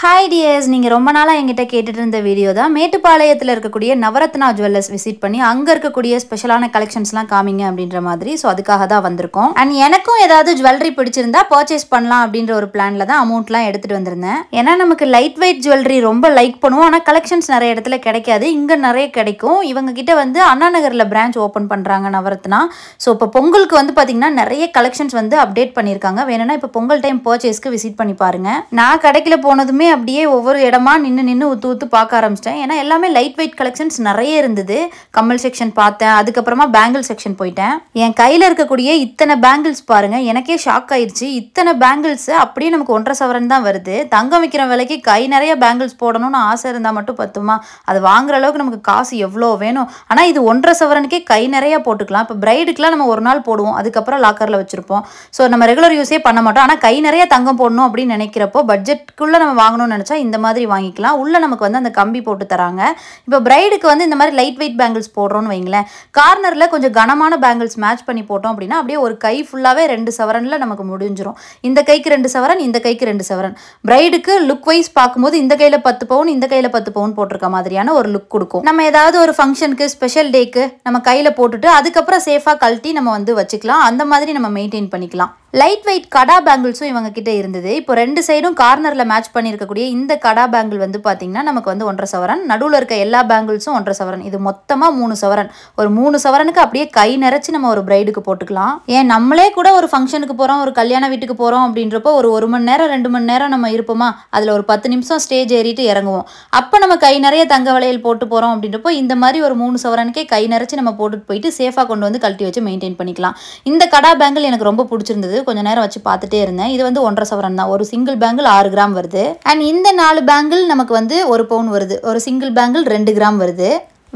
hi tears நீங்கள் ரொம்ப நாளாக எங்கிட்ட கேட்டுட்டு இருந்த வீடியோ தான் மேட்டுப்பாளையத்தில் இருக்கக்கூடிய நவரத்னா ஜுவல்லர்ஸ் விசிட் பண்ணி அங்கே இருக்கக்கூடிய ஸ்பெஷலான கலெக்ஷன்ஸ்லாம் காமிங்க அப்படின்ற மாதிரி ஸோ அதுக்காக தான் வந்திருக்கோம் அண்ட் எனக்கும் ஏதாவது ஜுவல்லரி பிடிச்சிருந்தா பர்ச்சேஸ் பண்ணலாம் அப்படின்ற ஒரு பிளானில் தான் அமௌண்ட்லாம் எடுத்துகிட்டு வந்திருந்தேன் ஏன்னா நமக்கு லைட் வெயிட் ஜுவல்லரி ரொம்ப லைக் பண்ணுவோம் ஆனால் கலெக்ஷன்ஸ் நிறைய இடத்துல கிடைக்காது இங்கே நிறைய கிடைக்கும் இவங்க கிட்ட வந்து அண்ணா நகரில் பிரான்ச் ஓப்பன் பண்ணுறாங்க நவரத்னா ஸோ இப்போ பொங்கலுக்கு வந்து பார்த்தீங்கன்னா நிறைய கலெக்ஷன்ஸ் வந்து அப்டேட் பண்ணியிருக்காங்க வேணும்னா இப்போ பொங்கல் டைம் பர்ச்சேஸ்க்கு விசிட் பண்ணி பாருங்கள் நான் கடைக்கில் போனதுமே அப்படியே ஒவ்வொரு இடமா நின்று நின்று ஊற்று ஊற்று பார்க்க ஆரம்பிச்சிட்டேன் ஏன்னா எல்லாமே லைட் வெயிட் கலெக்ஷன்ஸ் நிறைய இருந்தது கம்மல் செக்ஷன் பார்த்தேன் அதுக்கப்புறமா பேங்கிள் செக்ஷன் போயிட்டேன் என் கையில் இருக்கக்கூடிய இத்தனை பேங்கிள்ஸ் பாருங்க எனக்கே ஷாக் ஆயிடுச்சு இத்தனை பேங்கிள்ஸ் அப்படியே நமக்கு ஒன்றரை சவரன் தான் வருது தங்கம் விற்கிற விலைக்கு கை நிறைய பேங்கிள்ஸ் போடணும்னு ஆசை இருந்தால் மட்டும் பத்துமா அது வாங்குற அளவுக்கு நமக்கு காசு எவ்வளோ வேணும் ஆனால் இது ஒன்றரை சவரனுக்கே கை நிறைய போட்டுக்கலாம் இப்போ பிரைடுக்குலாம் நம்ம ஒரு நாள் போடுவோம் அதுக்கப்புறம் லாக்கரில் வச்சுருப்போம் ஸோ நம்ம ரெகுலர் யூஸே பண்ண மாட்டோம் ஆனால் கை நிறைய தங்கம் போடணும் அப்படின்னு நினைக்கிறப்போ பட்ஜெட்டுக்குள்ளே நம்ம வாங்கணும் வாங்கணும்னு நினச்சா இந்த மாதிரி வாங்கிக்கலாம் உள்ளே நமக்கு வந்து அந்த கம்பி போட்டு தராங்க இப்போ பிரைடுக்கு வந்து இந்த மாதிரி லைட் வெயிட் பேங்கிள்ஸ் போடுறோன்னு வைங்களேன் கார்னரில் கொஞ்சம் கனமான பேங்கிள்ஸ் மேட்ச் பண்ணி போட்டோம் அப்படின்னா அப்படியே ஒரு கை ஃபுல்லாகவே ரெண்டு சவரனில் நமக்கு முடிஞ்சிடும் இந்த கைக்கு ரெண்டு சவரன் இந்த கைக்கு ரெண்டு சவரன் பிரைடுக்கு லுக் வைஸ் பார்க்கும்போது இந்த கையில் பத்து பவுன் இந்த கையில் பத்து பவுன் போட்டிருக்க மாதிரியான ஒரு லுக் கொடுக்கும் நம்ம ஏதாவது ஒரு ஃபங்க்ஷனுக்கு ஸ்பெஷல் டேக்கு நம்ம கையில் போட்டுட்டு அதுக்கப்புறம் சேஃபாக கழட்டி நம்ம வந்து வச்சுக்கலாம் அந்த மாதிரி நம்ம மெயின்டைன் பண்ணிக்கலாம் லைட் வெயிட் கடா பேங்கிள்ஸும் இவங்க கிட்ட இருந்தது இப்போ ரெண்டு சைடும் கார்னரில் மேட்ச் பண்ணியிருக்க இருக்கக்கூடிய இந்த கடா பேங்கிள் வந்து பார்த்தீங்கன்னா நமக்கு வந்து ஒன்றரை சவரன் நடுவில் இருக்க எல்லா பேங்கிள்ஸும் ஒன்றரை சவரன் இது மொத்தமாக மூணு சவரன் ஒரு மூணு சவரனுக்கு அப்படியே கை நிறச்சி நம்ம ஒரு பிரைடுக்கு போட்டுக்கலாம் ஏன் நம்மளே கூட ஒரு ஃபங்க்ஷனுக்கு போகிறோம் ஒரு கல்யாண வீட்டுக்கு போகிறோம் அப்படின்றப்போ ஒரு ஒரு மணி நேரம் ரெண்டு மணி நேரம் நம்ம இருப்போமா அதில் ஒரு பத்து நிமிஷம் ஸ்டேஜ் ஏறிட்டு இறங்குவோம் அப்போ நம்ம கை நிறைய தங்க வளையல் போட்டு போகிறோம் அப்படின்றப்போ இந்த மாதிரி ஒரு மூணு சவரனுக்கே கை நிறச்சி நம்ம போட்டுட்டு போயிட்டு சேஃபாக கொண்டு வந்து கழட்டி வச்சு மெயின்டைன் பண்ணிக்கலாம் இந்த கடா பேங்கிள் எனக்கு ரொம்ப பிடிச்சிருந்தது கொஞ்சம் நேரம் வச்சு பார்த்துட்டே இருந்தேன் இது வந்து ஒன்றரை சவரன் தான் ஒரு சிங்கிள் பேங்கிள் ஆறு கிராம் வருது அண்ட் அண்ட் இந்த நாலு பேங்கிள் நமக்கு வந்து ஒரு பவுன் வருது ஒரு சிங்கிள் பேங்கிள் ரெண்டு கிராம் வருது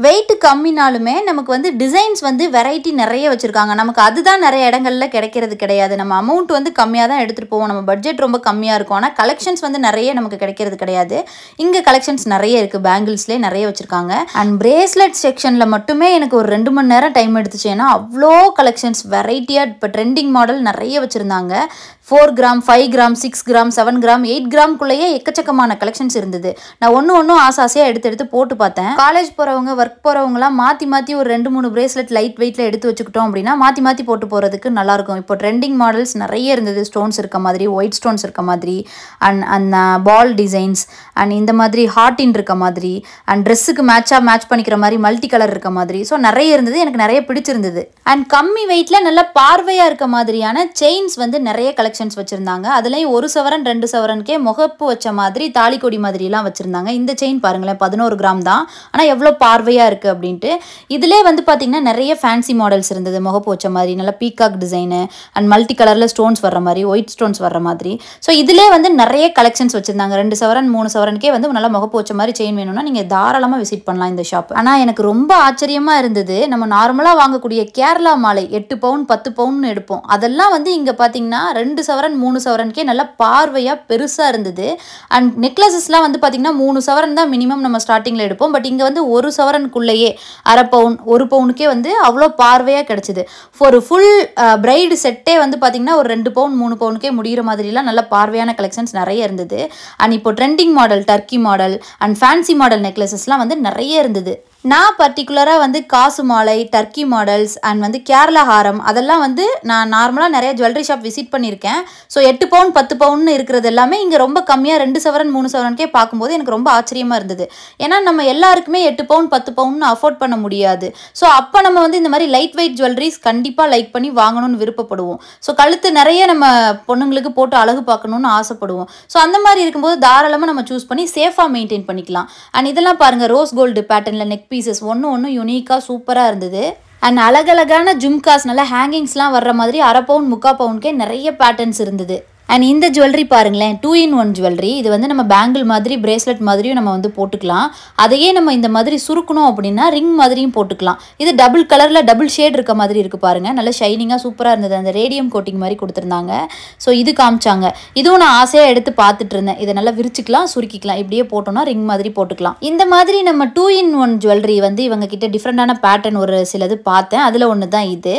வெயிட்டு கம்மினாலுமே நமக்கு வந்து டிசைன்ஸ் வந்து வெரைட்டி நிறைய வச்சுருக்காங்க நமக்கு அதுதான் நிறைய இடங்களில் கிடைக்கிறது கிடையாது நம்ம அமௌண்ட் வந்து கம்மியாக தான் எடுத்துகிட்டு போவோம் நம்ம பட்ஜெட் ரொம்ப கம்மியாக இருக்கும் ஆனால் கலெக்ஷன்ஸ் வந்து நிறைய நமக்கு கிடைக்கிறது கிடையாது இங்கே கலெக்ஷன்ஸ் நிறைய இருக்குது பேங்கிள்ஸ்லேயே நிறைய வச்சுருக்காங்க அண்ட் பிரேஸ்லெட் செக்ஷனில் மட்டுமே எனக்கு ஒரு ரெண்டு மணி நேரம் டைம் எடுத்துச்சு ஏன்னா அவ்வளோ கலெக்ஷன்ஸ் வெரைட்டியாக இப்போ ட்ரெண்டிங் மாடல் நிறைய வச்சுருந்தாங்க four gram five gram six gram seven gram eight கிராம்குள்ளேயே எக்கச்சக்கமான கலெக்ஷன்ஸ் இருந்தது நான் ஒன்று ஒன்றும் ஆசாசியாக எடுத்து எடுத்து போட்டு பார்த்தேன் காலேஜ் போகிறவங்க ஒர்க் போகிறவங்களாம் மாற்றி மாற்றி ஒரு ரெண்டு மூணு பிரேஸ்லெட் லைட் வெயிட்டில் எடுத்து வச்சுக்கிட்டோம் அப்படின்னா மாற்றி மாற்றி போட்டு போகிறதுக்கு நல்லாயிருக்கும் இப்போ ட்ரெண்டிங் மாடல்ஸ் நிறைய இருந்தது ஸ்டோன்ஸ் இருக்க மாதிரி ஒயிட் ஸ்டோன்ஸ் இருக்க மாதிரி அண்ட் அந்த பால் டிசைன்ஸ் அண்ட் இந்த மாதிரி ஹார்டின் இருக்க மாதிரி அண்ட் ட்ரெஸ்ஸுக்கு மேட்சாக மேட்ச் பண்ணிக்கிற மாதிரி மல்டி கலர் இருக்க மாதிரி ஸோ நிறைய இருந்தது எனக்கு நிறைய பிடிச்சிருந்தது அண்ட் கம்மி வெயிட்டில் நல்லா பார்வையாக இருக்க மாதிரியான செயின்ஸ் வந்து நிறைய கலெக்ஷன்ஸ் வச்சுருந்தாங்க அதுலேயும் ஒரு சவரன் ரெண்டு சவரனுக்கே முகப்பு வச்ச மாதிரி தாலிக்கொடி மாதிரிலாம் வச்சுருந்தாங்க இந்த செயின் பாருங்களேன் பதினோரு கிராம் தான் ஆனால் எவ்வளோ பார்வை சுவையாக இருக்குது அப்படின்ட்டு இதிலே வந்து பார்த்திங்கன்னா நிறைய ஃபேன்சி மாடல்ஸ் இருந்தது முகப்போச்ச மாதிரி நல்லா பீகாக் டிசைனு அண்ட் மல்டி கலரில் ஸ்டோன்ஸ் வர்ற மாதிரி ஒயிட் ஸ்டோன்ஸ் வர்ற மாதிரி ஸோ இதிலே வந்து நிறைய கலெக்ஷன்ஸ் வச்சுருந்தாங்க ரெண்டு சவரன் மூணு சவரனுக்கே வந்து நல்லா முகப்போச்ச மாதிரி செயின் வேணும்னா நீங்கள் தாராளமாக விசிட் பண்ணலாம் இந்த ஷாப் ஆனால் எனக்கு ரொம்ப ஆச்சரியமாக இருந்தது நம்ம நார்மலாக வாங்கக்கூடிய கேரளா மாலை எட்டு பவுன் பத்து பவுன் எடுப்போம் அதெல்லாம் வந்து இங்கே பார்த்தீங்கன்னா ரெண்டு சவரன் மூணு சவரனுக்கே நல்லா பார்வையாக பெருசாக இருந்தது அண்ட் நெக்லஸஸ்லாம் வந்து பார்த்தீங்கன்னா மூணு சவரன் தான் மினிமம் நம்ம ஸ்டார்டிங்கில் எடுப்போம் பட் இங்கே வந்து ஒரு சவரன் தௌசண்ட்குள்ளேயே அரை பவுன் ஒரு பவுனுக்கே வந்து அவ்வளோ பார்வையாக கிடச்சிது ஒரு ஃபுல் பிரைடு செட்டே uh, வந்து பார்த்திங்கன்னா ஒரு ரெண்டு பவுன் மூணு பவுனுக்கே முடிகிற மாதிரிலாம் நல்ல பார்வையான கலெக்ஷன்ஸ் நிறைய இருந்தது அண்ட் இப்போ trending model turkey model and fancy model நெக்லஸஸ்லாம் வந்து நிறைய இருந்தது நான் பர்டிகுலராக வந்து காசு மாலை டர்க்கி மாடல்ஸ் அண்ட் வந்து கேரளா ஹாரம் அதெல்லாம் வந்து நான் நார்மலாக நிறைய ஜுவல்லரி ஷாப் விசிட் பண்ணியிருக்கேன் ஸோ எட்டு பவுன் பத்து பவுன் இருக்கிறது எல்லாமே இங்கே ரொம்ப கம்மியாக ரெண்டு சவரன் மூணு சவரன்கே பார்க்கும்போது எனக்கு ரொம்ப ஆச்சரியமாக இருந்தது ஏன்னா நம்ம எல்லாருக்குமே எட்டு பவுன் பத்து பவுன் அஃபோர்ட் பண்ண முடியாது ஸோ அப்போ நம்ம வந்து இந்த மாதிரி லைட் வெயிட் ஜுவல்லரிஸ் கண்டிப்பாக லைக் பண்ணி வாங்கணும்னு விருப்பப்படுவோம் ஸோ கழுத்து நிறைய நம்ம பொண்ணுங்களுக்கு போட்டு அழகு பார்க்கணும்னு ஆசைப்படுவோம் ஸோ அந்த மாதிரி இருக்கும்போது தாராளமாக நம்ம சூஸ் பண்ணி சேஃபாக மெயின்டைன் பண்ணிக்கலாம் அண்ட் இதெல்லாம் பாருங்கள் ரோஸ் கோல்டு பேட்டர்னில் நெக் பீசஸ் ஒன்று ஒன்று யூனிக்காக சூப்பராக இருந்தது அண்ட் அழகழகான ஜும்காஸ் நல்லா ஹேங்கிங்ஸ்லாம் வர்ற மாதிரி அரை பவுண்ட் முக்கா பவுண்ட்கே நிறைய பேட்டர்ன்ஸ் இருந்தது அண்ட் இந்த ஜுவல்லரி பாருங்களேன் டூ இன் ஒன் ஜுவல்லரி இது வந்து நம்ம பேங்கிள் மாதிரி பிரேஸ்லெட் மாதிரியும் நம்ம வந்து போட்டுக்கலாம் அதையே நம்ம இந்த மாதிரி சுருக்கணும் அப்படின்னா ரிங் மாதிரியும் போட்டுக்கலாம் இது டபுள் கலரில் டபுள் ஷேட் இருக்க மாதிரி இருக்குது பாருங்கள் நல்லா ஷைனிங்காக சூப்பராக இருந்தது அந்த ரேடியம் கோட்டிங் மாதிரி கொடுத்துருந்தாங்க ஸோ இது காமிச்சாங்க இதுவும் நான் ஆசையாக எடுத்து பார்த்துட்டு இருந்தேன் இதை நல்லா விரிச்சிக்கலாம் சுருக்கிக்கலாம் இப்படியே போட்டோம்னா ரிங் மாதிரி போட்டுக்கலாம் இந்த மாதிரி நம்ம டூ இன் ஒன் ஜுவல்லரி வந்து இவங்க கிட்ட டிஃப்ரெண்டான பேட்டர்ன் ஒரு சிலது பார்த்தேன் அதில் ஒன்று தான் இது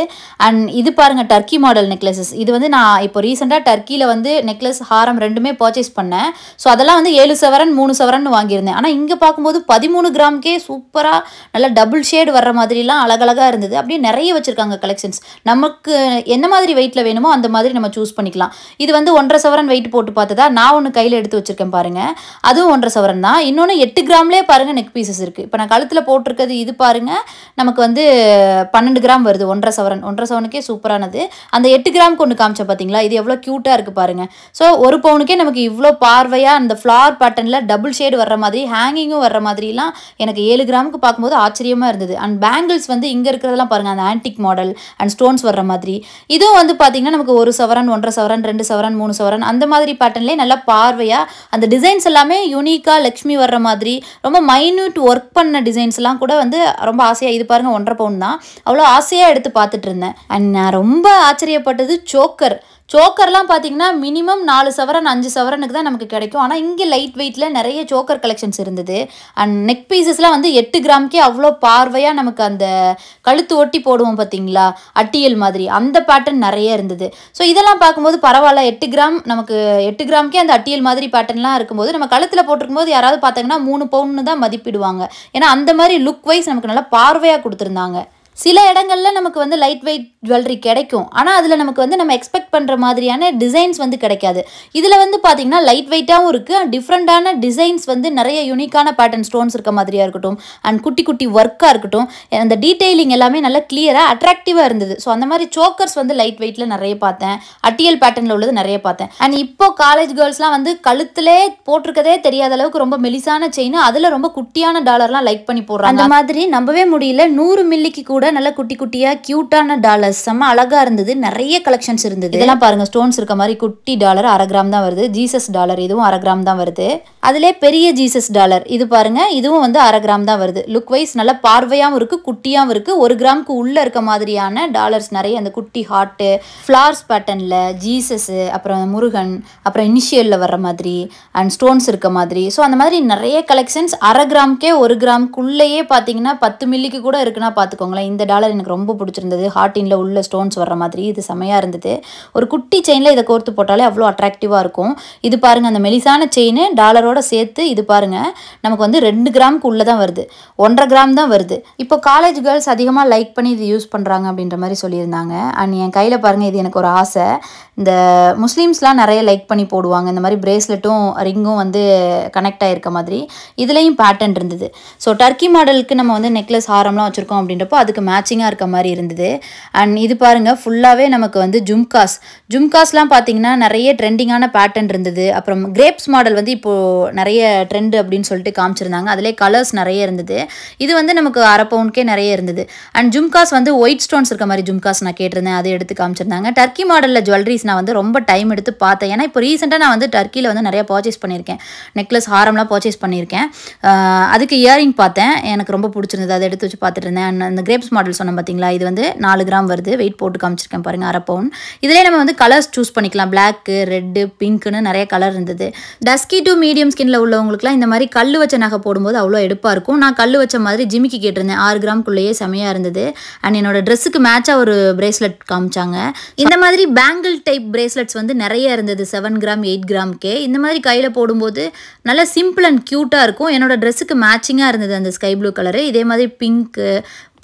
அண்ட் இது பாருங்கள் டர்க்கி மாடல் நெக்லஸஸ் இது வந்து நான் இப்போ ரீசெண்டாக டர்க்கியில் வந்து நெக்லஸ் ஹாரம் ரெண்டுமே பர்ச்சேஸ் பண்ணேன் ஸோ அதெல்லாம் வந்து ஏழு சவரன் மூணு சவரன் வாங்கியிருந்தேன் ஆனால் இங்கே பார்க்கும்போது பதிமூணு கிராம்க்கே சூப்பராக நல்லா டபுள் ஷேடு வர்ற மாதிரிலாம் அழகழகாக இருந்தது அப்படியே நிறைய வச்சுருக்காங்க கலெக்ஷன்ஸ் நமக்கு என்ன மாதிரி வெயிட்டில் வேணுமோ அந்த மாதிரி நம்ம சூஸ் பண்ணிக்கலாம் இது வந்து ஒன்றரை சவரன் வெயிட் போட்டு பார்த்ததா நான் ஒன்று கையில் எடுத்து வச்சுருக்கேன் பாருங்கள் அதுவும் ஒன்றரை சவரன் தான் இன்னொன்று எட்டு கிராம்லேயே பாருங்கள் நெக் பீசஸ் இருக்குது இப்போ நான் கழுத்தில் போட்டிருக்கிறது இது பாருங்கள் நமக்கு வந்து பன்னெண்டு கிராம் வருது ஒன்றரை சவரன் ஒன்றரை சவரனுக்கே சூப்பரானது அந்த எட்டு கிராம் ஒன்று காமிச்சேன் பார்த்தீங்களா இது எவ்வளோ க்யூட்டாக இருக்குது பாருங்கள் பாருங்கள் ஸோ ஒரு பவுனுக்கே நமக்கு இவ்வளோ பார்வையாக அந்த ஃப்ளார் பேட்டர்னில் டபுள் ஷேடு வர்ற மாதிரி ஹேங்கிங்கும் வர்ற மாதிரிலாம் எனக்கு ஏழு கிராமுக்கு பார்க்கும்போது ஆச்சரியமாக இருந்தது அண்ட் பேங்கிள்ஸ் வந்து இங்கே இருக்கிறதெல்லாம் பாருங்கள் அந்த ஆன்டிக் மாடல் அண்ட் ஸ்டோன்ஸ் வர்ற மாதிரி இதுவும் வந்து பார்த்திங்கன்னா நமக்கு ஒரு சவரன் ஒன்றரை சவரன் ரெண்டு சவரன் மூணு சவரன் அந்த மாதிரி பேட்டர்ன்லேயே நல்லா பார்வையாக அந்த டிசைன்ஸ் எல்லாமே யூனிக்காக லக்ஷ்மி வர்ற மாதிரி ரொம்ப மைன்யூட் ஒர்க் பண்ண டிசைன்ஸ்லாம் கூட வந்து ரொம்ப ஆசையாக இது பாருங்கள் ஒன்றரை பவுன் தான் அவ்வளோ ஆசையாக எடுத்து பார்த்துட்டு இருந்தேன் அண்ட் நான் ரொம்ப ஆச்சரியப்பட்டது சோக்கர் சோக்கர்லாம் பார்த்தீங்கன்னா மினிமம் நாலு சவரன் அஞ்சு சவரனுக்கு தான் நமக்கு கிடைக்கும் ஆனால் இங்கே லைட் வெயிட்டில் நிறைய சோக்கர் கலெக்ஷன்ஸ் இருந்தது அண்ட் நெக் பீசஸ்லாம் வந்து எட்டு கிராம்க்கே அவ்வளோ பார்வையாக நமக்கு அந்த கழுத்து ஒட்டி போடுவோம் பார்த்தீங்களா அட்டியல் மாதிரி அந்த பேட்டர்ன் நிறைய இருந்தது ஸோ இதெல்லாம் பார்க்கும்போது பரவாயில்ல எட்டு கிராம் நமக்கு எட்டு கிராம்க்கே அந்த அட்டியல் மாதிரி பேட்டர்ன்லாம் இருக்கும்போது நம்ம கழுத்தில் போட்டிருக்கும்போது யாராவது பார்த்தீங்கன்னா மூணு பவுன்னு தான் மதிப்பிடுவாங்க ஏன்னா அந்த மாதிரி லுக் வைஸ் நமக்கு நல்லா பார்வையாக கொடுத்துருந்தாங்க சில இடங்களில் நமக்கு வந்து லைட் வெயிட் ஜுவல்லரி கிடைக்கும் ஆனால் அதில் நமக்கு வந்து நம்ம எக்ஸ்பெக்ட் பண்ணுற மாதிரியான டிசைன்ஸ் வந்து கிடைக்காது இதில் வந்து பார்த்தீங்கன்னா லைட் வெயிட்டாகவும் இருக்குது டிஃப்ரெண்ட்டான டிசைன்ஸ் வந்து நிறைய யூனிக்கான பேட்டர்ன் ஸ்டோன்ஸ் இருக்க மாதிரியாக இருக்கட்டும் அண்ட் குட்டி குட்டி ஒர்க்காக இருக்கட்டும் அந்த டீட்டெயிலிங் எல்லாமே நல்லா கிளியராக அட்ராக்டிவாக இருந்தது ஸோ அந்த மாதிரி சோக்கர்ஸ் வந்து லைட் வெயிட்டில் நிறைய பார்த்தேன் அட்டியல் பேட்டர்னில் உள்ளது நிறைய பார்த்தேன் அண்ட் இப்போ காலேஜ் கேர்ள்ஸ்லாம் வந்து கழுத்துலே போட்டிருக்கதே தெரியாத அளவுக்கு ரொம்ப மெலிசான செயின் அதில் ரொம்ப குட்டியான டாலர்லாம் லைக் பண்ணி போடுறாங்க அந்த மாதிரி நம்பவே முடியல நூறு மில்லிக்கு கூட கூட நல்ல குட்டி குட்டியாக க்யூட்டான டாலர்ஸ் செம்ம அழகாக இருந்தது நிறைய கலெக்ஷன்ஸ் இருந்தது இதெல்லாம் பாருங்கள் ஸ்டோன்ஸ் இருக்க மாதிரி குட்டி டாலர் அரை கிராம் தான் வருது ஜீசஸ் டாலர் இதுவும் அரை கிராம் தான் வருது அதிலே பெரிய ஜீசஸ் டாலர் இது பாருங்கள் இதுவும் வந்து அரை கிராம் தான் வருது லுக் வைஸ் நல்ல பார்வையாகவும் இருக்குது குட்டியாகவும் இருக்குது ஒரு கிராம்க்கு உள்ளே இருக்க மாதிரியான டாலர்ஸ் நிறைய அந்த குட்டி ஹார்ட்டு ஃப்ளார்ஸ் பேட்டர்னில் ஜீசஸ்ஸு அப்புறம் முருகன் அப்புறம் இனிஷியல்ல வர்ற மாதிரி அண்ட் ஸ்டோன்ஸ் இருக்க மாதிரி ஸோ அந்த மாதிரி நிறைய கலெக்ஷன்ஸ் அரை கிராம்க்கே ஒரு கிராம்குள்ளேயே பார்த்தீங்கன்னா பத்து மில்லிக்கு கூட இருக்குன்னா பார்த்துக்கோங்களேன் இந்த டாலர் எனக்கு ரொம்ப பிடிச்சிருந்தது ஹார்டின்ல உள்ள ஸ்டோன்ஸ் வர்ற மாதிரி இது செமையாக இருந்தது ஒரு குட்டி செயினில் இதை கோர்த்து போட்டாலே அவ்வளோ அட்ராக்டிவாக இருக்கும் இது பாருங்கள் அந்த மெலிசான செயின் டாலரோட சேர்த்து இது பாருங்கள் நமக்கு வந்து ரெண்டு கிராமுக்கு உள்ளே தான் வருது ஒன்றரை கிராம் தான் வருது இப்போ காலேஜ் கேர்ள்ஸ் அதிகமாக லைக் பண்ணி இது யூஸ் பண்ணுறாங்க அப்படின்ற மாதிரி சொல்லியிருந்தாங்க அண்ட் என் கையில் பாருங்கள் இது எனக்கு ஒரு ஆசை இந்த முஸ்லீம்ஸ்லாம் நிறைய லைக் பண்ணி போடுவாங்க இந்த மாதிரி பிரேஸ்லெட்டும் ரிங்கும் வந்து கனெக்ட் ஆகிருக்க மாதிரி இதுலேயும் பேட்டர்ன் இருந்தது ஸோ டர்க்கி மாடலுக்கு நம்ம வந்து நெக்லஸ் ஹாரம்லாம் வச்சுருக்கோம் அப்படின்றப்போ அதுக்கு மேட்சிங்காக இருக்க மாதிரி இருந்தது அண்ட் இது பாருங்கள் ஃபுல்லாகவே நமக்கு வந்து ஜும்காஸ் ஜும்காஸ்லாம் பார்த்தீங்கன்னா நிறைய ட்ரெண்டிங்கான பேட்டர்ன் இருந்தது அப்புறம் கிரேப்ஸ் மாடல் வந்து இப்போது நிறைய ட்ரெண்டு அப்படின்னு சொல்லிட்டு காமிச்சிருந்தாங்க அதிலே கலர்ஸ் நிறைய இருந்தது இது வந்து நமக்கு அரை பவுண்ட்கே நிறைய இருந்தது அண்ட் ஜும்காஸ் வந்து ஒயிட் ஸ்டோன்ஸ் இருக்க மாதிரி ஜும்காஸ் நான் கேட்டிருந்தேன் அதை எடுத்து காமிச்சிருந்தாங்க டர்க்கி மாடலில் ஜுவல்லரிஸ் நான் வந்து ரொம்ப டைம் எடுத்து பார்த்தேன் ஏன்னா இப்போ ரீசெண்டாக நான் வந்து டர்க்கியில் வந்து நிறையா பர்ச்சேஸ் பண்ணியிருக்கேன் நெக்லஸ் ஹாரம்லாம் பர்ச்சேஸ் பண்ணியிருக்கேன் அதுக்கு இயரிங் பார்த்தேன் எனக்கு ரொம்ப பிடிச்சிருந்தது அதை எடுத்து வச்சு பார்த்துட்டு இருந்தேன் அந்த கிரேப்ஸ் மாடல் சொன்னோம் பார்த்தீங்களா இது வந்து நாலு கிராம் வருது வெயிட் போட்டு காமிச்சிருக்கேன் பாருங்கள் அரை பவுன் இதிலே நம்ம வந்து கலர்ஸ் சூஸ் பண்ணிக்கலாம் பிளாக்கு ரெட்டு பிங்க்குன்னு நிறைய கலர் இருந்தது டஸ்கி டு மீடியம் ஸ்கின்ல உள்ளவங்களுக்குலாம் இந்த மாதிரி கல் வச்ச நகை போடும்போது அவ்வளோ எடுப்பாக இருக்கும் நான் கல் வச்ச மாதிரி ஜிமிக்கு கேட்டிருந்தேன் ஆறு கிராம்குள்ளேயே செமையாக இருந்தது அண்ட் என்னோட ட்ரெஸ்ஸுக்கு மேட்சாக ஒரு பிரேஸ்லெட் காமிச்சாங்க இந்த மாதிரி பேங்கிள் டைப் பிரேஸ்லெட்ஸ் வந்து நிறைய இருந்தது செவன் கிராம் எயிட் கிராம்க்கே இந்த மாதிரி கையில் போடும்போது நல்லா சிம்பிள் அண்ட் க்யூட்டாக இருக்கும் என்னோட ட்ரெஸ்ஸுக்கு மேட்சிங்காக இருந்தது அந்த ஸ்கை ப்ளூ கலரு இதே மாதிரி பிங்க்கு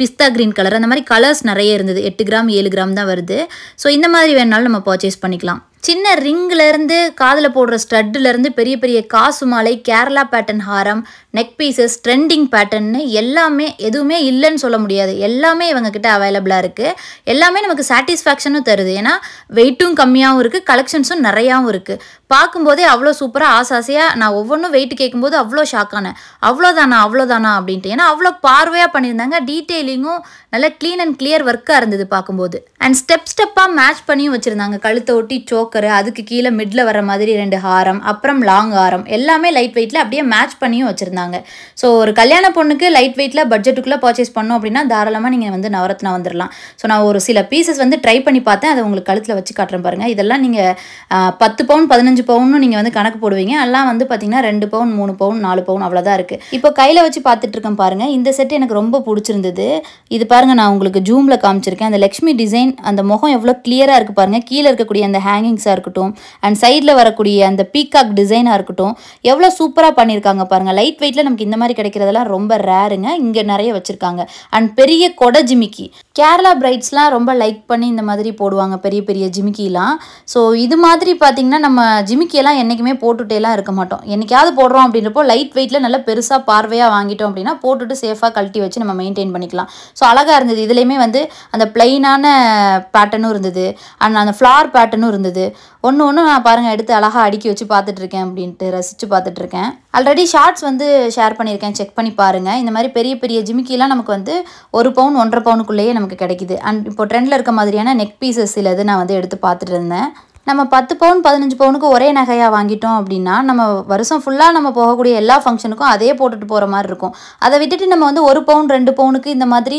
பிஸ்தா க்ரீன் கலர் அந்த மாதிரி கலர்ஸ் நிறைய இருந்தது எட்டு கிராம் ஏழு கிராம் தான் வருது ஸோ இந்த மாதிரி வேணாலும் நம்ம பர்ச்சேஸ் பண்ணிக்கலாம் சின்ன ரிங்லேருந்து காதில் போடுற ஸ்டட்டுலேருந்து பெரிய பெரிய காசு மாலை கேரளா பேட்டர்ன் ஹாரம் நெக் பீசஸ் ட்ரெண்டிங் பேட்டர்னு எல்லாமே எதுவுமே இல்லைன்னு சொல்ல முடியாது எல்லாமே இவங்கக்கிட்ட அவைலபிளாக இருக்குது எல்லாமே நமக்கு சாட்டிஸ்ஃபேக்ஷனும் தருது ஏன்னா வெயிட்டும் கம்மியாகவும் இருக்குது கலெக்ஷன்ஸும் நிறையாவும் இருக்குது பார்க்கும்போதே அவ்வளோ சூப்பராக ஆசாசையாக நான் ஒவ்வொன்றும் வெயிட்டு கேட்கும்போது அவ்வளோ ஷாக்கான அவ்வளோதானா அவ்வளோதானா அப்படின்ட்டு ஏன்னா அவ்வளோ பார்வையாக பண்ணியிருந்தாங்க டீட்டெயிலிங்கும் நல்லா க்ளீன் அண்ட் கிளியர் ஒர்க்காக இருந்தது பார்க்கும்போது அண்ட் ஸ்டெப் ஸ்டெப்பாக மேட்ச் பண்ணியும் வச்சுருந்தாங்க கழுத்தை ஒட்டி சோக் சோக்கரு அதுக்கு கீழே மிட்ல வர மாதிரி ரெண்டு ஹாரம் அப்புறம் லாங் ஹாரம் எல்லாமே லைட் வெயிட்டில் அப்படியே மேட்ச் பண்ணியும் வச்சுருந்தாங்க ஸோ ஒரு கல்யாண பொண்ணுக்கு லைட் வெயிட்டில் பட்ஜெட்டுக்குள்ளே பர்ச்சேஸ் பண்ணோம் அப்படின்னா தாராளமாக நீங்கள் வந்து நவரத்னா வந்துடலாம் ஸோ நான் ஒரு சில பீசஸ் வந்து ட்ரை பண்ணி பார்த்தேன் அதை உங்களுக்கு கழுத்தில் வச்சு காட்டுறேன் பாருங்கள் இதெல்லாம் நீங்கள் பத்து பவுன் பதினஞ்சு பவுன் நீங்கள் வந்து கணக்கு போடுவீங்க எல்லாம் வந்து பார்த்தீங்கன்னா ரெண்டு பவுன் மூணு பவுன் நாலு பவுன் அவ்வளோதான் இருக்குது இப்போ கையில் வச்சு பார்த்துட்டு இருக்கேன் பாருங்கள் இந்த செட் எனக்கு ரொம்ப பிடிச்சிருந்தது இது பாருங்கள் நான் உங்களுக்கு ஜூமில் காமிச்சிருக்கேன் அந்த லக்ஷ்மி டிசைன் அந்த முகம் எவ்வளோ கிளியரா இருக்குது பாருங்கள் கீழே இருக்கக்கூடிய அந்த ஹேங்கிங் லைட்டிங்ஸாக இருக்கட்டும் அண்ட் சைடில் வரக்கூடிய அந்த பீகாக் டிசைனாக இருக்கட்டும் எவ்வளோ சூப்பராக பண்ணியிருக்காங்க பாருங்கள் லைட் வெயிட்டில் நமக்கு இந்த மாதிரி கிடைக்கிறதெல்லாம் ரொம்ப ரேருங்க இங்கே நிறைய வச்சுருக்காங்க அண்ட் பெரிய கொடை ஜிமிக்கி கேரளா பிரைட்ஸ்லாம் ரொம்ப லைக் பண்ணி இந்த மாதிரி போடுவாங்க பெரிய பெரிய ஜிமிக்கிலாம் ஸோ இது மாதிரி பார்த்திங்கன்னா நம்ம ஜிமிக்கியெல்லாம் என்றைக்குமே போட்டுகிட்டேலாம் இருக்க மாட்டோம் என்றைக்காவது போடுறோம் அப்படின்றப்போ லைட் வெயிட்டில் நல்லா பெருசாக பார்வையாக வாங்கிட்டோம் அப்படின்னா போட்டுட்டு சேஃபாக கழட்டி வச்சு நம்ம மெயின்டைன் பண்ணிக்கலாம் ஸோ அழகாக இருந்தது இதுலேயுமே வந்து அந்த பிளெயினான பேட்டர்னும் இருந்தது அண்ட் அந்த ஃப்ளார் பேட்டர்னும் இருந்தது ஒன்று ஒன்று நான் பாருங்கள் எடுத்து அழகாக அடுக்கி வச்சு பார்த்துட்ருக்கேன் அப்படின்ட்டு ரசித்து பார்த்துட்ருக்கேன் ஆல்ரெடி ஷார்ட்ஸ் வந்து ஷேர் பண்ணியிருக்கேன் செக் பண்ணி பாருங்கள் இந்த மாதிரி பெரிய பெரிய ஜிமிக்கிலாம் நமக்கு வந்து ஒரு பவுன் ஒன்றரை பவுனுக்குள்ளேயே நமக்கு கிடைக்கிது அண்ட் இப்போ ட்ரெண்டில் இருக்க மாதிரியான நெக் பீசஸ் சிலது நான் வந்து எடுத்து பார்த்துட்டு இருந்தேன் நம்ம பத்து பவுன் பதினஞ்சு பவுனுக்கு ஒரே நகையாக வாங்கிட்டோம் அப்படின்னா நம்ம வருஷம் ஃபுல்லாக நம்ம போகக்கூடிய எல்லா ஃபங்க்ஷனுக்கும் அதே போட்டுட்டு போகிற மாதிரி இருக்கும் அதை விட்டுட்டு நம்ம வந்து ஒரு பவுன் ரெண்டு பவுனுக்கு இந்த மாதிரி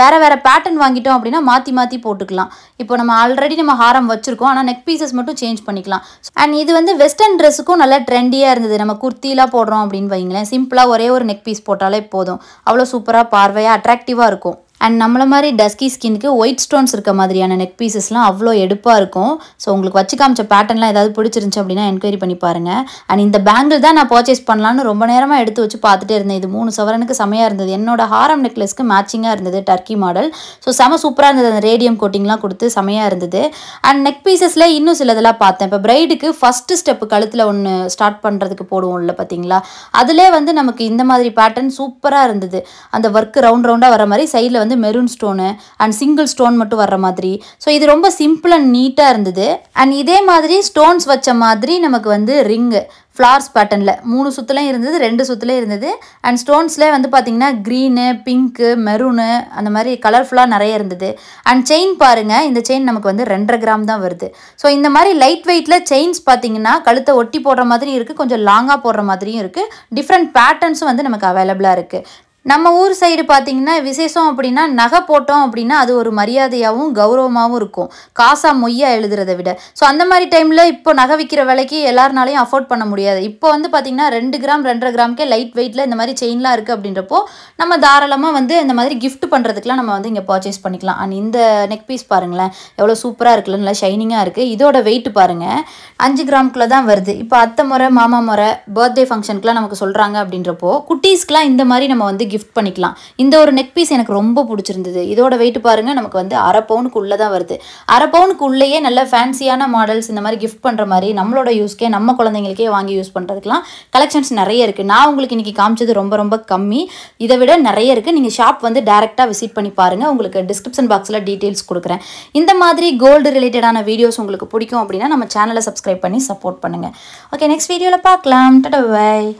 வேறு வேறு பேட்டர்ன் வாங்கிட்டோம் அப்படின்னா மாற்றி மாற்றி போட்டுக்கலாம் இப்போ நம்ம ஆல்ரெடி நம்ம ஹாரம் வச்சுருக்கோம் ஆனால் நெக் பீசஸ் மட்டும் சேஞ்ச் பண்ணிக்கலாம் அண்ட் இது வந்து வெஸ்டர்ன் ட்ரெஸ்ஸுக்கும் நல்லா ட்ரெண்டியாக இருந்தது நம்ம குர்த்திலாம் போடுறோம் அப்படின்னு வைங்களேன் சிம்பிளாக ஒரே ஒரு நெக் பீஸ் போட்டாலே போதும் அவ்வளோ சூப்பராக பார்வையாக அட்ராக்டிவாக இருக்கும் அண்ட் நம்மள மாதிரி டஸ்கி ஸ்கின்னுக்கு ஒயிட் ஸ்டோன்ஸ் இருக்க மாதிரியான நெக் பீசஸ்லாம் அவ்வளோ எடுப்பாக இருக்கும் ஸோ உங்களுக்கு வச்சு காமிச்ச பேட்டன்லாம் ஏதாவது பிடிச்சிருந்துச்சி அப்படின்னா என்கொயரி பண்ணி பாருங்கள் அண்ட் இந்த பேங்கிள் தான் நான் பர்ச்சேஸ் பண்ணலான்னு ரொம்ப நேரமாக எடுத்து வச்சு பார்த்துட்டே இருந்தேன் இது மூணு சவரனுக்கு செமையாக இருந்தது என்னோட ஹாரம் நெக்லஸ்க்கு மேட்சிங்காக இருந்தது டர்க்கி மாடல் ஸோ செம சூப்பராக இருந்தது அந்த ரேடியம் கோட்டிங்லாம் கொடுத்து செமையாக இருந்தது அண்ட் நெக் பீசஸில் இன்னும் சிலதெல்லாம் பார்த்தேன் இப்போ பிரைடுக்கு ஃபஸ்ட்டு ஸ்டெப்பு கழுத்தில் ஒன்று ஸ்டார்ட் பண்ணுறதுக்கு போடுவோம் இல்லை பார்த்தீங்களா அதிலே வந்து நமக்கு இந்த மாதிரி பேட்டர்ன் சூப்பராக இருந்தது அந்த ஒர்க் ரவுண்ட் ரவுண்டாக வர மாதிரி சைடில் வந்து வந்து maroon stone and single stone மட்டும் வர்ற மாதிரி ஸோ இது ரொம்ப சிம்பிள் அண்ட் நீட்டாக இருந்தது அண்ட் இதே மாதிரி ஸ்டோன்ஸ் வச்ச மாதிரி நமக்கு வந்து ரிங்கு ஃப்ளார்ஸ் பேட்டர்னில் மூணு சுற்றுலையும் இருந்தது ரெண்டு சுற்றுலையும் இருந்தது அண்ட் ஸ்டோன்ஸில் வந்து பார்த்திங்கன்னா க்ரீனு பிங்க்கு மெரூனு அந்த மாதிரி கலர்ஃபுல்லாக நிறைய இருந்தது அண்ட் செயின் பாருங்கள் இந்த செயின் நமக்கு வந்து ரெண்டரை கிராம் தான் வருது ஸோ இந்த மாதிரி லைட் வெயிட்டில் செயின்ஸ் பார்த்திங்கன்னா கழுத்தை ஒட்டி போடுற மாதிரியும் இருக்குது கொஞ்சம் லாங்காக போடுற மாதிரியும் இருக்குது டிஃப்ரெண்ட் பேட்டர்ன்ஸும் வந்து நமக்கு அவைலபிளாக இருக்குது நம்ம ஊர் சைடு பார்த்தீங்கன்னா விசேஷம் அப்படின்னா நகை போட்டோம் அப்படின்னா அது ஒரு மரியாதையாகவும் கௌரவமாகவும் இருக்கும் காசாக மொய்யாக எழுதுறத விட ஸோ அந்த மாதிரி டைமில் இப்போ நகை விற்கிற விலைக்கு எல்லாருனாலையும் அஃபோர்ட் பண்ண முடியாது இப்போ வந்து பார்த்தீங்கன்னா ரெண்டு கிராம் ரெண்டரை கிராம்க்கே லைட் வெயிட்டில் இந்த மாதிரி செயின்லாம் இருக்குது அப்படின்றப்போ நம்ம தாராளமாக வந்து இந்த மாதிரி கிஃப்ட் பண்ணுறதுக்குலாம் நம்ம வந்து இங்கே பர்ச்சேஸ் பண்ணிக்கலாம் அண்ட் இந்த நெக் பீஸ் பாருங்களேன் எவ்வளோ சூப்பராக இருக்குல்ல நல்லா ஷைனிங்காக இருக்குது இதோட வெயிட் பாருங்கள் அஞ்சு கிராம்குள்ளே தான் வருது இப்போ அத்தை முறை மாமா முறை பர்த்டே ஃபங்க்ஷனுக்குலாம் நமக்கு சொல்கிறாங்க அப்படின்றப்போ குட்டீஸ்க்குலாம் இந்த மாதிரி நம்ம வந்து கிஃப்ட் பண்ணிக்கலாம் இந்த ஒரு நெக் பீஸ் எனக்கு ரொம்ப பிடிச்சிருந்தது இதோட வெயிட் பாருங்கள் நமக்கு வந்து அரை பவுனுக்குள்ளே தான் வருது அரை பவுனுக்குள்ளேயே நல்ல ஃபேன்சியான மாடல்ஸ் இந்த மாதிரி கிஃப்ட் பண்ணுற மாதிரி நம்மளோட யூஸ்க்கே நம்ம குழந்தைங்களுக்கே வாங்கி யூஸ் பண்ணுறதுக்கெலாம் கலெக்ஷன்ஸ் நிறைய இருக்குது நான் உங்களுக்கு இன்றைக்கி காமிச்சது ரொம்ப ரொம்ப கம்மி இதை விட நிறைய இருக்குது நீங்கள் ஷாப் வந்து டேரெக்டாக விசிட் பண்ணி பாருங்கள் உங்களுக்கு டிஸ்கிரிப்ஷன் பாக்ஸில் டீட்டெயில்ஸ் கொடுக்குறேன் இந்த மாதிரி கோல்டு ரிலேட்டடான வீடியோஸ் உங்களுக்கு பிடிக்கும் அப்படின்னா நம்ம சேனலை சப்ஸ்கிரைப் பண்ணி சப்போர்ட் பண்ணுங்கள் ஓகே நெக்ஸ்ட் வீடியோவில் பார்க்கலாம் டடா பாய்